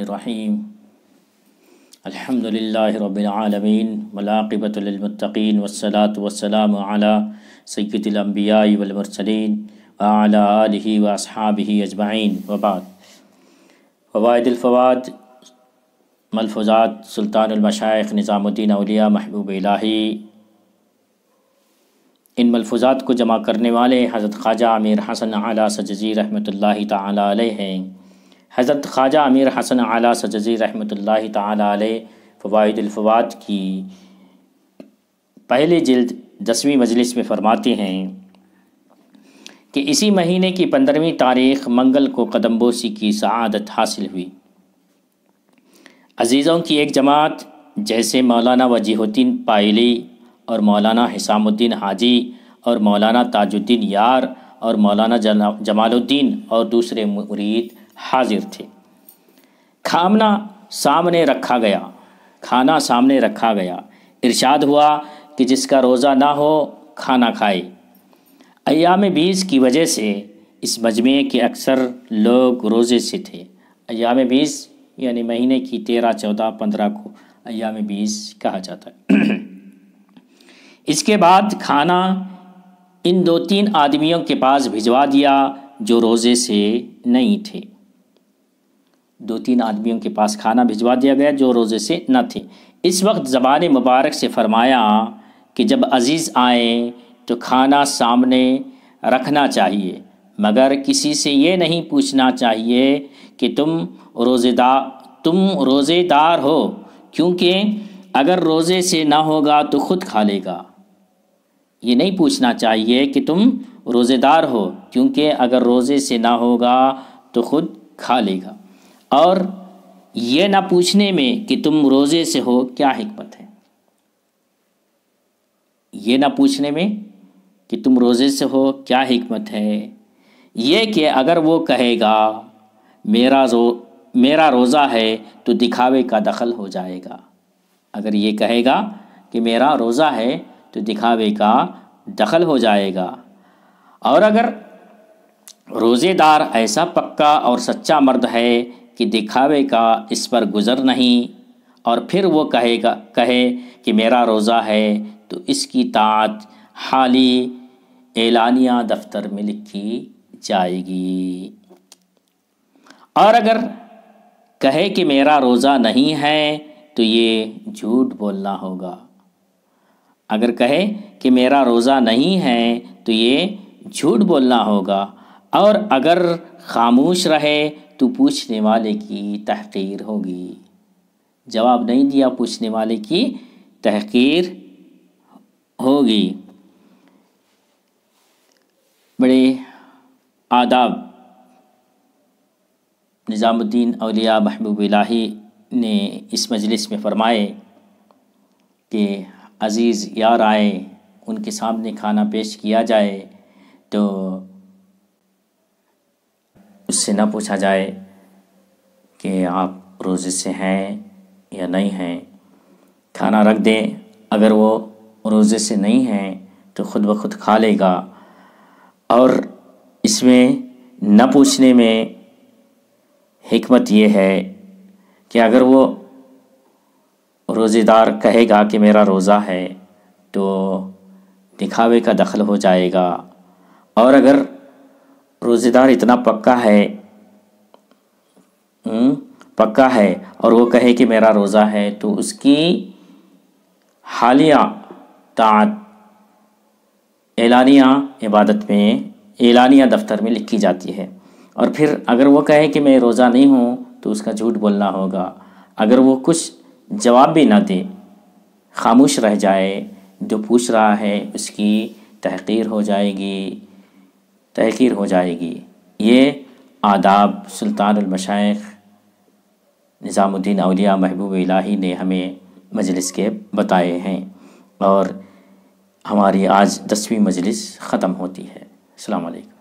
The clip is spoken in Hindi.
रहीम अल्हम्दुलिल्लाहि रब्बिल आलमीन वलाक़िबतु लिल मुत्तक़ीन वस्सलातु वस्सलामु अला सय्यिदिल अंबियाई वल मुरसलीन व अला आलिहि व अस्हाबिहि अजमाइन व बाद फवाइद फवाद मलफुजात सुल्तानुल मशाइख निज़ामुद्दीन अलिया महबूब इलाही इन मलफुजात को जमा करने वाले हज़रत ख्वाजा आमिर हसन आला सजजी रहमतुल्लाहि ताला अलैहि हैं हज़रत ख्वाजा अमीर हसन आला सजी रहमत ला की पहले जल्द दसवीं मजलिस में फरमाते हैं कि इसी महीने की पंद्रहवीं तारीख मंगल को कदम्बोसी की सआदत हासिल हुई अजीज़ों की एक जमात जैसे मौलाना वजीहुद्दीन पायली और मौलाना हिसामुद्दीन हाजी और मौलाना ताजुद्दीन यार और मौलाना जमालुद्दीन और दूसरे मुरीद हाजिर थे खामना सामने रखा गया खाना सामने रखा गया इरशाद हुआ कि जिसका रोज़ा ना हो खाना खाए अयाम बीस की वजह से इस मजमे के अक्सर लोग रोज़े से थे अयाम बीस यानी महीने की तेरह चौदह पंद्रह को अयाम बीस कहा जाता है इसके बाद खाना इन दो तीन आदमियों के पास भिजवा दिया जो रोज़े से नहीं थे दो तीन आदमियों के पास खाना भिजवा दिया गया जो रोज़े से न थे इस वक्त ज़बान मुबारक से फरमाया कि जब अज़ीज़ आए तो खाना सामने रखना चाहिए मगर किसी से ये नहीं पूछना चाहिए कि तुम रोज़ेदार तुम रोज़ेदार हो क्योंकि अगर रोज़े से ना होगा तो ख़ुद खा लेगा ये नहीं पूछना चाहिए कि तुम रोज़ेदार हो क्योंकि अगर रोज़े से ना होगा तो ख़ुद खा लेगा और ये ना पूछने में कि तुम रोज़े से हो क्या हिकमत है ये ना पूछने में कि तुम रोज़े से हो क्या हिकमत है ये कि अगर वो कहेगा मेरा जो मेरा रोज़ा है तो दिखावे का दखल हो जाएगा अगर ये कहेगा कि मेरा रोज़ा है तो दिखावे का दखल हो जाएगा और अगर रोज़ेदार ऐसा पक्का और सच्चा मर्द है कि दिखावे का इस पर गुज़र नहीं और फिर वो कहेगा कहे कि मेरा रोज़ा है तो इसकी तात हाली एलानिया दफ्तर में लिखी जाएगी और अगर कहे कि मेरा रोज़ा नहीं है तो ये झूठ बोलना होगा अगर कहे कि मेरा रोज़ा नहीं है तो ये झूठ बोलना होगा और अगर खामोश रहे तो पूछने वाले की तहकीर होगी जवाब नहीं दिया पूछने वाले की तहकीर होगी बड़े आदाब निज़ामुद्दीन अलिया महबूब ने इस मजलिस में फ़रमाए कि अज़ीज़ यार आए उनके सामने खाना पेश किया जाए तो उससे ना पूछा जाए कि आप रोज़े से हैं या नहीं हैं खाना रख दें अगर वो रोज़े से नहीं हैं तो ख़ुद ब खुद खा लेगा और इसमें न पूछने में हमत ये है कि अगर वो रोज़ेदार कहेगा कि मेरा रोज़ा है तो दिखावे का दखल हो जाएगा और अगर रोज़ेदार इतना पक्का है हम्म, पक्का है और वो कहे कि मेरा रोज़ा है तो उसकी हालिया तात एलानिया इबादत में एलानिया दफ्तर में लिखी जाती है और फिर अगर वो कहे कि मैं रोज़ा नहीं हूँ तो उसका झूठ बोलना होगा अगर वो कुछ जवाब भी ना दे खामोश रह जाए जो पूछ रहा है उसकी तहकीर हो जाएगी तहकीर हो जाएगी ये आदाब सुल्तान अलमशाइख निज़ामुद्दीन अलिया महबूब इलाही ने हमें मजलिस के बताए हैं और हमारी आज दसवीं मजलिस ख़त्म होती है अलैक्म